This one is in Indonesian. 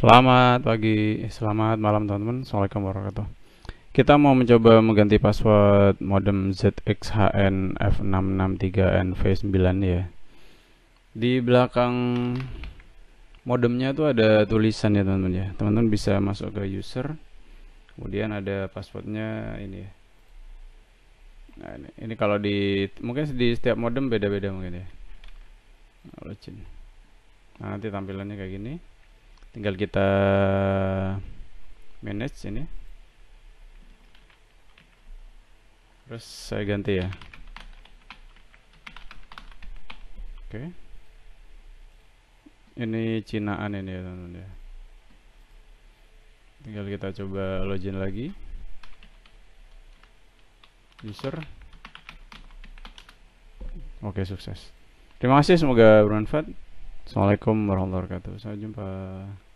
Selamat pagi, selamat malam teman-teman. Assalamualaikum warahmatullahi wabarakatuh. Kita mau mencoba mengganti password modem ZXHN F663NV9 ya. Di belakang modemnya tuh ada tulisan ya teman-teman ya. Teman-teman bisa masuk ke user. Kemudian ada passwordnya ini ya. Nah, ini, ini kalau di mungkin di setiap modem beda-beda mungkin ya. Nah, nah nanti tampilannya kayak gini tinggal kita manage ini terus saya ganti ya oke okay. ini cinaan ini ya teman-teman ya tinggal kita coba login lagi user oke okay, sukses terima kasih semoga bermanfaat Assalamualaikum warahmatullahi wabarakatuh. Sampai jumpa.